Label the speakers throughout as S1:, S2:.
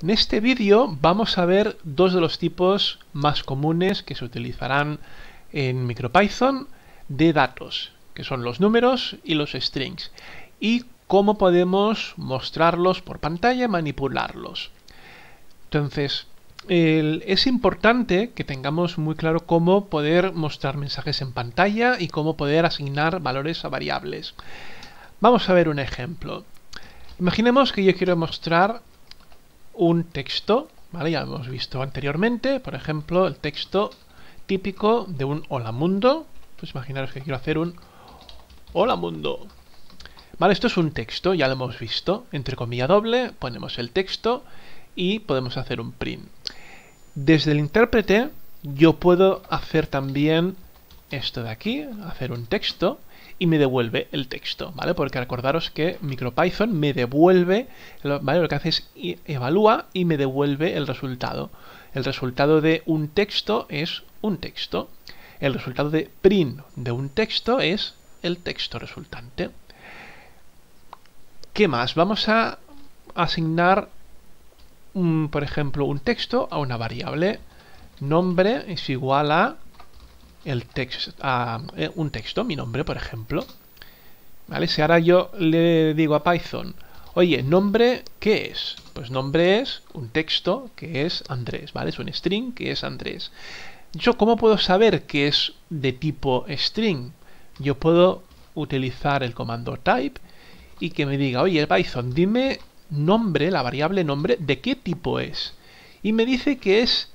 S1: En este vídeo vamos a ver dos de los tipos más comunes que se utilizarán en MicroPython de datos, que son los números y los strings, y cómo podemos mostrarlos por pantalla, manipularlos. Entonces, es importante que tengamos muy claro cómo poder mostrar mensajes en pantalla y cómo poder asignar valores a variables. Vamos a ver un ejemplo. Imaginemos que yo quiero mostrar un texto, ¿vale? Ya lo hemos visto anteriormente, por ejemplo, el texto típico de un hola mundo. Pues imaginaros que quiero hacer un hola mundo. Vale, esto es un texto, ya lo hemos visto, entre comillas doble, ponemos el texto y podemos hacer un print. Desde el intérprete yo puedo hacer también esto de aquí, hacer un texto, y me devuelve el texto, ¿vale? Porque recordaros que MicroPython me devuelve, ¿vale? Lo que hace es evalúa y me devuelve el resultado. El resultado de un texto es un texto. El resultado de print de un texto es el texto resultante. ¿Qué más? Vamos a asignar, mm, por ejemplo, un texto a una variable. Nombre es igual a eh, un texto, mi nombre, por ejemplo. ¿Vale? Si ahora yo le digo a Python, oye, nombre, ¿qué es? Pues nombre es un texto que es Andrés, ¿vale? Es un string que es Andrés. Yo, ¿cómo puedo saber que es de tipo string? Yo puedo utilizar el comando type y que me diga, oye, Python, dime nombre, la variable nombre, de qué tipo es. Y me dice que es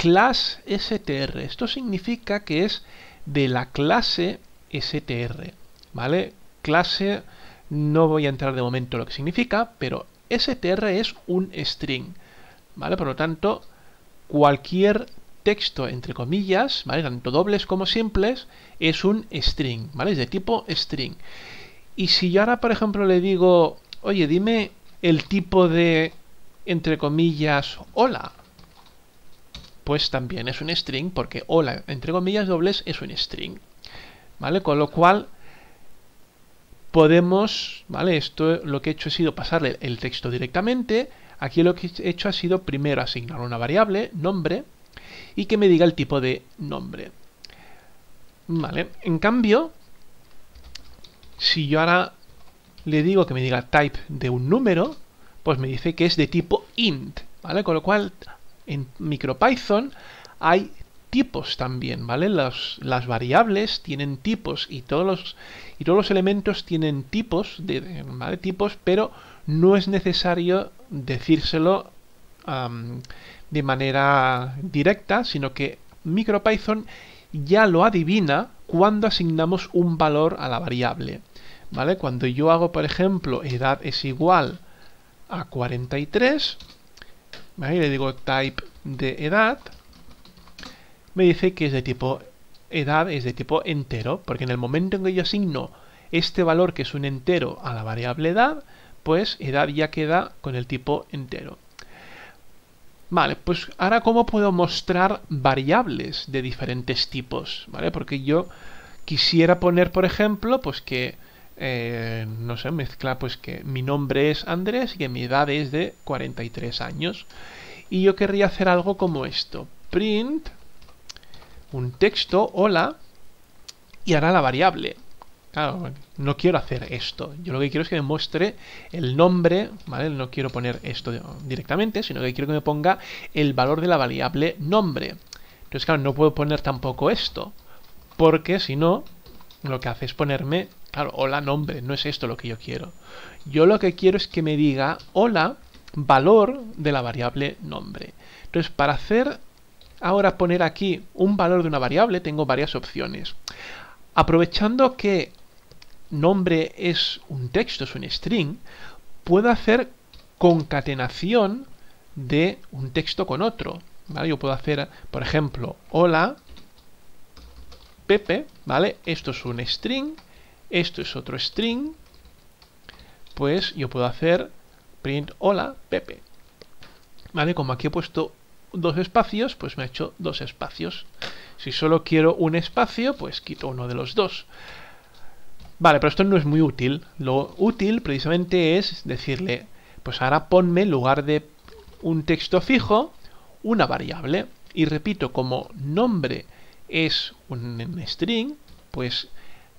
S1: class str. Esto significa que es de la clase str, ¿vale? Clase, no voy a entrar de momento lo que significa, pero str es un string, ¿vale? Por lo tanto, cualquier texto entre comillas, ¿vale? Tanto dobles como simples, es un string, ¿vale? Es de tipo string. Y si yo ahora, por ejemplo, le digo, oye, dime el tipo de, entre comillas, hola, pues también es un string porque hola, entre comillas dobles, es un string. ¿Vale? Con lo cual podemos, ¿vale? Esto lo que he hecho ha sido pasarle el texto directamente. Aquí lo que he hecho ha sido primero asignar una variable, nombre, y que me diga el tipo de nombre. Vale, en cambio, si yo ahora le digo que me diga type de un número, pues me dice que es de tipo int, ¿vale? Con lo cual en MicroPython hay tipos también, ¿vale? Las, variables tienen tipos y todos los, y todos los elementos tienen tipos, de, Tipos, pero no es necesario decírselo de manera directa, sino que MicroPython ya lo adivina cuando asignamos un valor a la variable, ¿vale? Cuando yo hago, por ejemplo, edad es igual a 43, le digo type de edad, me dice que es de tipo edad, es de tipo entero, porque en el momento en que yo asigno este valor que es un entero a la variable edad, pues edad ya queda con el tipo entero. Vale, pues ahora cómo puedo mostrar variables de diferentes tipos, ¿vale? Porque yo quisiera poner, por ejemplo, pues que eh, no sé, mezcla pues que mi nombre es Andrés y que mi edad es de 43 años. Y yo querría hacer algo como esto. Print un texto, hola, y hará la variable. no quiero hacer esto. Yo lo que quiero es que me muestre el nombre, ¿vale? No quiero poner esto directamente, sino que quiero que me ponga el valor de la variable nombre. Entonces, claro, no puedo poner tampoco esto, porque si no, lo que hace es ponerme, claro, hola nombre, no es esto lo que yo quiero. Yo lo que quiero es que me diga hola valor de la variable nombre. Entonces, para hacer ahora poner aquí un valor de una variable, tengo varias opciones. Aprovechando que nombre es un texto, es un string, puedo hacer concatenación de un texto con otro. Yo puedo hacer, por ejemplo, hola Pepe, ¿vale? Esto es un string, esto es otro string, pues yo puedo hacer print hola Pepe, ¿vale? Como aquí he puesto dos espacios, pues me ha hecho dos espacios. Si solo quiero un espacio, pues quito uno de los dos. Vale, pero esto no es muy útil. Lo útil precisamente es decirle, pues ahora ponme en lugar de un texto fijo, una variable. Y repito, como nombre es un string, pues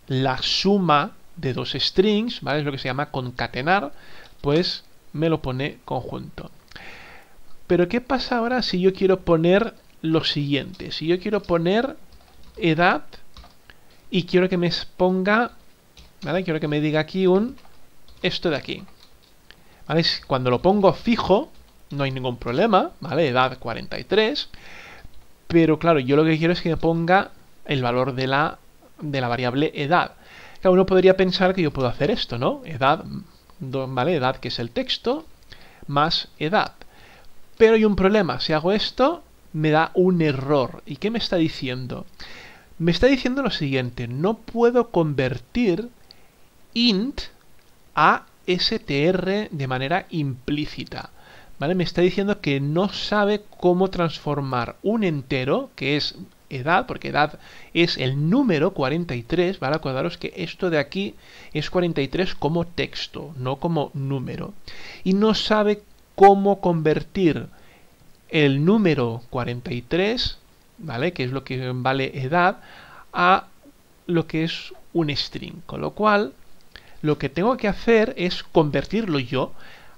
S1: la suma de dos strings, ¿vale? Es lo que se llama concatenar, pues me lo pone conjunto. Pero ¿qué pasa ahora si yo quiero poner lo siguiente? Si yo quiero poner edad y quiero que me exponga, ¿vale? Quiero que me diga aquí un esto de aquí. ¿Vale? Cuando lo pongo fijo, no hay ningún problema, ¿vale? Edad 43. Pero claro, yo lo que quiero es que me ponga el valor de la, de la variable edad. uno podría pensar que yo puedo hacer esto, ¿no? Edad, ¿vale? Edad que es el texto, más edad. Pero hay un problema, si hago esto, me da un error. ¿Y qué me está diciendo? Me está diciendo lo siguiente, no puedo convertir int a str de manera implícita. Me está diciendo que no sabe cómo transformar un entero, que es edad, porque edad es el número 43, ¿vale? Acordaros que esto de aquí es 43 como texto, no como número. Y no sabe cómo convertir el número 43, ¿vale? Que es lo que vale edad, a lo que es un string. Con lo cual, lo que tengo que hacer es convertirlo yo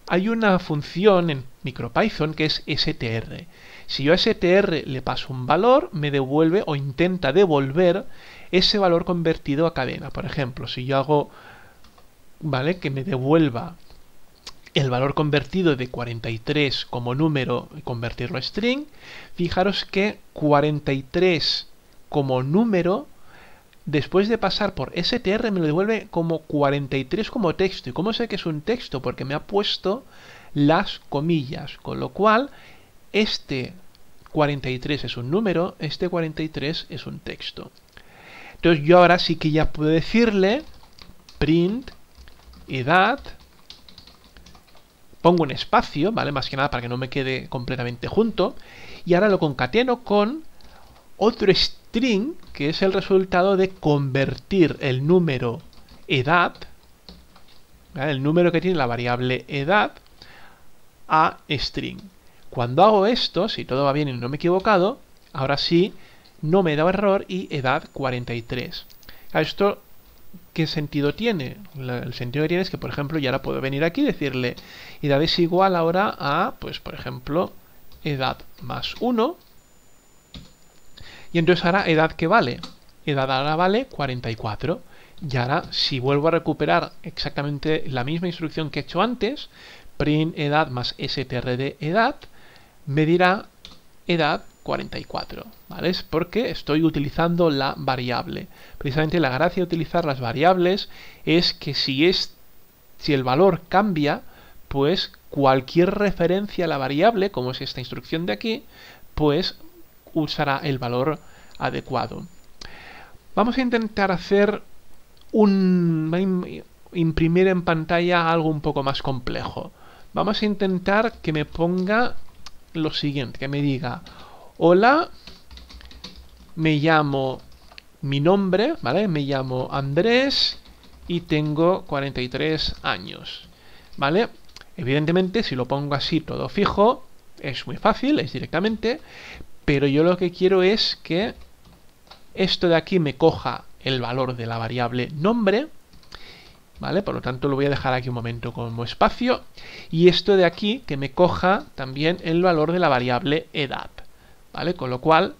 S1: hay una función en MicroPython que es str. Si yo a str le paso un valor, me devuelve o intenta devolver ese valor convertido a cadena. Por ejemplo, si yo hago ¿vale? que me devuelva el valor convertido de 43 como número y convertirlo a string, fijaros que 43 como número después de pasar por str me lo devuelve como 43 como texto. ¿Y cómo sé que es un texto? Porque me ha puesto las comillas, con lo cual este 43 es un número, este 43 es un texto. Entonces yo ahora sí que ya puedo decirle print edad, pongo un espacio, ¿vale? Más que nada para que no me quede completamente junto, y ahora lo concateno con otro estilo string, que es el resultado de convertir el número edad, el número que tiene la variable edad, a string. Cuando hago esto, si todo va bien y no me he equivocado, ahora sí no me da error y edad 43. ¿A ah, esto qué sentido tiene? El sentido que tiene es que, por ejemplo, ya ahora puedo venir aquí y decirle edad es igual ahora a, pues, por ejemplo, edad más 1 y entonces ahora, ¿edad que vale? Edad ahora vale 44. Y ahora, si vuelvo a recuperar exactamente la misma instrucción que he hecho antes, print edad más strd edad, me dirá edad 44, ¿vale? Es porque estoy utilizando la variable. Precisamente la gracia de utilizar las variables es que si, es, si el valor cambia, pues cualquier referencia a la variable, como es esta instrucción de aquí, pues usará el valor adecuado. Vamos a intentar hacer un... imprimir en pantalla algo un poco más complejo. Vamos a intentar que me ponga lo siguiente, que me diga, hola, me llamo mi nombre, ¿vale? Me llamo Andrés y tengo 43 años, ¿vale? Evidentemente, si lo pongo así todo fijo, es muy fácil, es directamente, pero yo lo que quiero es que esto de aquí me coja el valor de la variable nombre, ¿vale? Por lo tanto lo voy a dejar aquí un momento como espacio, y esto de aquí que me coja también el valor de la variable edad, ¿vale? Con lo cual,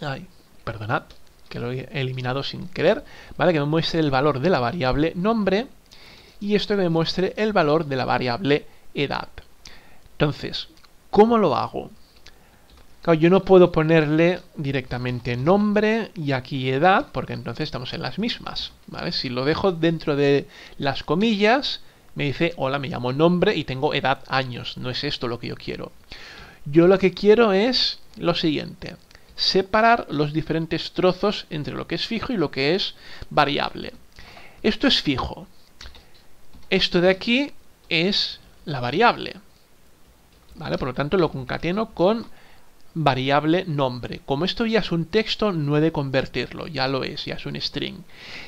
S1: ay, perdonad, que lo he eliminado sin querer, ¿vale? Que me muestre el valor de la variable nombre, y esto que me muestre el valor de la variable edad. Entonces, ¿cómo lo hago? yo no puedo ponerle directamente nombre y aquí edad, porque entonces estamos en las mismas. Si lo dejo dentro de las comillas, me dice, hola, me llamo nombre y tengo edad años. No es esto lo que yo quiero. Yo lo que quiero es lo siguiente, separar los diferentes trozos entre lo que es fijo y lo que es variable. Esto es fijo. Esto de aquí es la variable. ¿Vale? Por lo tanto, lo concateno con variable nombre. Como esto ya es un texto, no he de convertirlo, ya lo es, ya es un string.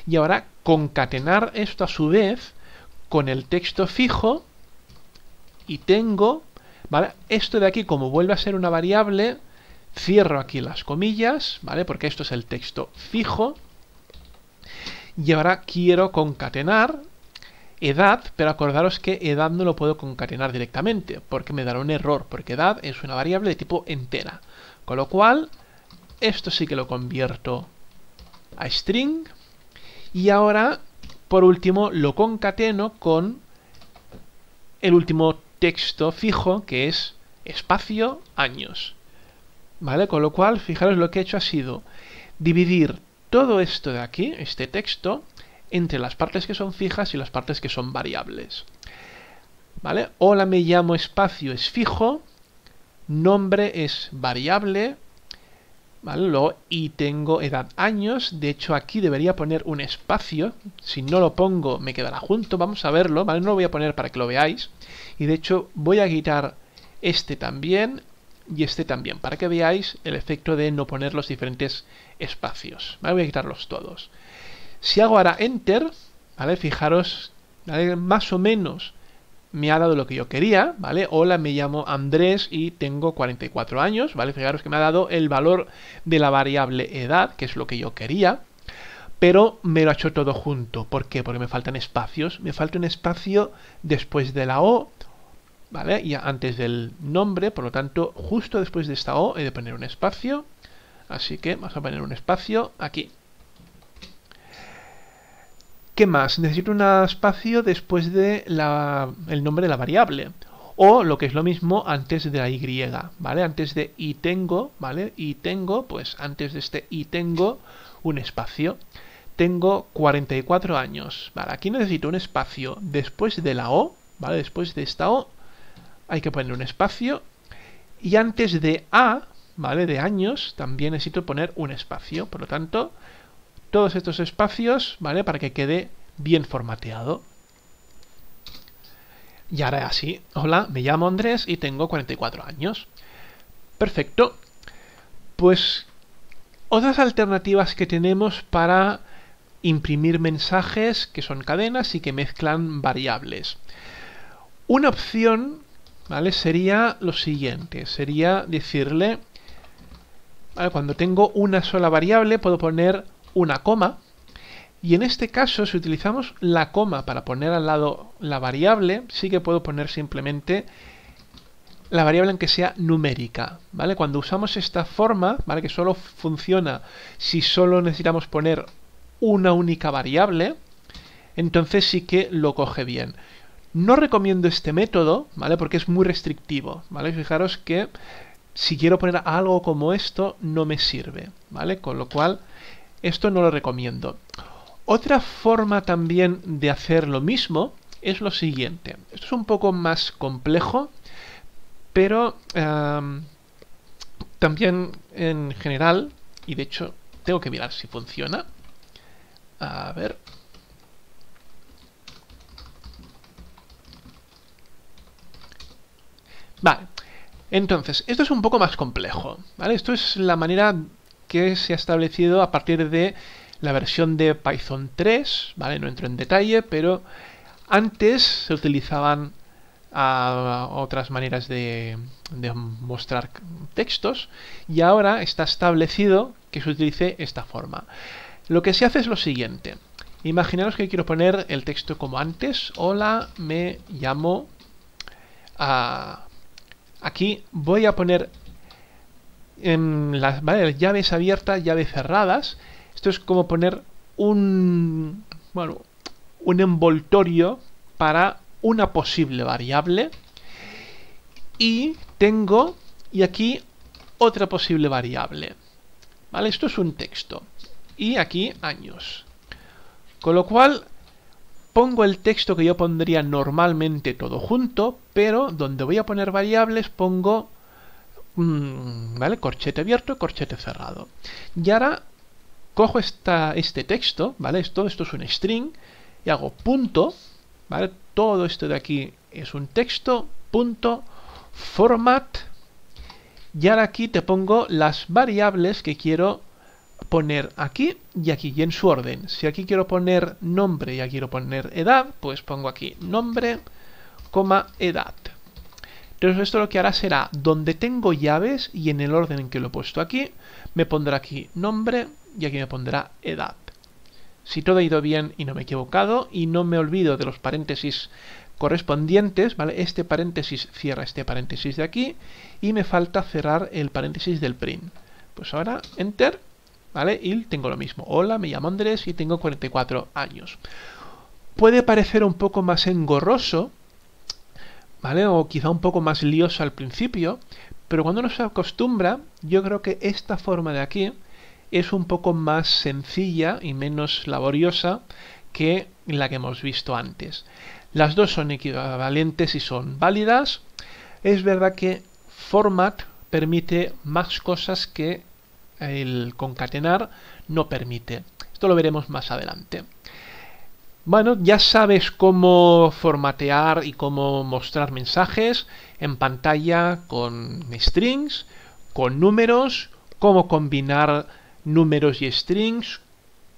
S1: Y ahora concatenar esto a su vez con el texto fijo y tengo, Esto de aquí, como vuelve a ser una variable, cierro aquí las comillas, ¿vale? Porque esto es el texto fijo. Y ahora quiero concatenar edad, pero acordaros que edad no lo puedo concatenar directamente, porque me dará un error, porque edad es una variable de tipo entera. Con lo cual, esto sí que lo convierto a string. Y ahora, por último, lo concateno con el último texto fijo, que es espacio años. ¿Vale? Con lo cual, fijaros lo que he hecho ha sido dividir todo esto de aquí, este texto, entre las partes que son fijas y las partes que son variables. ¿Vale? Hola me llamo espacio es fijo, nombre es variable, ¿vale? y tengo edad años, de hecho aquí debería poner un espacio, si no lo pongo me quedará junto, vamos a verlo, ¿vale? No lo voy a poner para que lo veáis, y de hecho voy a quitar este también y este también, para que veáis el efecto de no poner los diferentes espacios, ¿vale? Voy a quitarlos todos. Si hago ahora Enter, ¿vale? Fijaros, más o menos me ha dado lo que yo quería, ¿vale? Hola, me llamo Andrés y tengo 44 años, ¿vale? Fijaros que me ha dado el valor de la variable edad, que es lo que yo quería, pero me lo ha hecho todo junto. ¿Por qué? Porque me faltan espacios. Me falta un espacio después de la O, ¿vale? Y antes del nombre, por lo tanto, justo después de esta O he de poner un espacio. Así que vamos a poner un espacio aquí. ¿Qué más? Necesito un espacio después del el nombre de la variable. O lo que es lo mismo antes de la Y, ¿vale? Antes de y tengo, ¿vale? Y tengo, pues antes de este y tengo un espacio. Tengo 44 años. Vale, aquí necesito un espacio después de la O, ¿vale? Después de esta O hay que poner un espacio. Y antes de A, ¿vale? De años, también necesito poner un espacio. Por lo tanto, todos estos espacios, ¿vale? Para que quede bien formateado. Y ahora así, hola, me llamo Andrés y tengo 44 años. Perfecto. Pues otras alternativas que tenemos para imprimir mensajes que son cadenas y que mezclan variables. Una opción, ¿vale? Sería lo siguiente, sería decirle, cuando tengo una sola variable puedo poner una coma. Y en este caso, si utilizamos la coma para poner al lado la variable, sí que puedo poner simplemente la variable en que sea numérica, ¿vale? Cuando usamos esta forma, ¿vale? Que solo funciona si solo necesitamos poner una única variable, entonces sí que lo coge bien. No recomiendo este método, ¿vale? Porque es muy restrictivo, ¿vale? Fijaros que si quiero poner algo como esto, no me sirve, ¿vale? Con lo cual, esto no lo recomiendo. Otra forma también de hacer lo mismo es lo siguiente. Esto es un poco más complejo, pero em, también en general, y de hecho tengo que mirar si funciona. A ver. Vale. Entonces, esto es un poco más complejo, Esto es la manera que se ha establecido a partir de la versión de Python 3, ¿vale? No entro en detalle, pero antes se utilizaban ah, otras maneras de, mostrar textos y ahora está establecido que se utilice esta forma. Lo que se hace es lo siguiente. Imaginaros que quiero poner el texto como antes. Hola, me llamo... Ah, aquí voy a poner las llaves abiertas, llaves cerradas. Esto es como poner un, bueno, un envoltorio para una posible variable. Y tengo, y aquí otra posible variable. ¿Vale? Esto es un texto. Y aquí años. Con lo cual, pongo el texto que yo pondría normalmente todo junto, pero donde voy a poner variables pongo Mm, ¿vale? Corchete abierto, corchete cerrado. Y ahora cojo esta, este texto, ¿vale? Esto, esto es un string, y hago punto, ¿vale? Todo esto de aquí es un texto, punto, format, y ahora aquí te pongo las variables que quiero poner aquí y aquí, y en su orden. Si aquí quiero poner nombre y aquí quiero poner edad, pues pongo aquí nombre, coma, edad. Entonces esto lo que hará será, donde tengo llaves y en el orden en que lo he puesto aquí, me pondrá aquí nombre y aquí me pondrá edad. Si todo ha ido bien y no me he equivocado y no me olvido de los paréntesis correspondientes, ¿vale? Este paréntesis cierra este paréntesis de aquí y me falta cerrar el paréntesis del print. Pues ahora enter, ¿vale? Y tengo lo mismo. Hola, me llamo Andrés y tengo 44 años. Puede parecer un poco más engorroso, o quizá un poco más lioso al principio, pero cuando uno se acostumbra, yo creo que esta forma de aquí es un poco más sencilla y menos laboriosa que la que hemos visto antes. Las dos son equivalentes y son válidas. Es verdad que format permite más cosas que el concatenar no permite. Esto lo veremos más adelante. Bueno, ya sabes cómo formatear y cómo mostrar mensajes en pantalla con strings, con números, cómo combinar números y strings,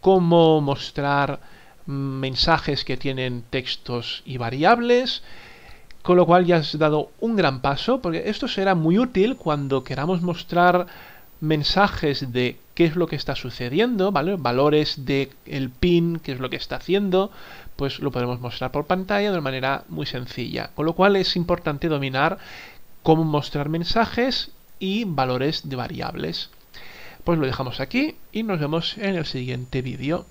S1: cómo mostrar mensajes que tienen textos y variables, con lo cual ya has dado un gran paso, porque esto será muy útil cuando queramos mostrar mensajes de qué es lo que está sucediendo, ¿vale? Valores de el pin, qué es lo que está haciendo, pues lo podemos mostrar por pantalla de una manera muy sencilla. Con lo cual es importante dominar cómo mostrar mensajes y valores de variables. Pues lo dejamos aquí y nos vemos en el siguiente vídeo.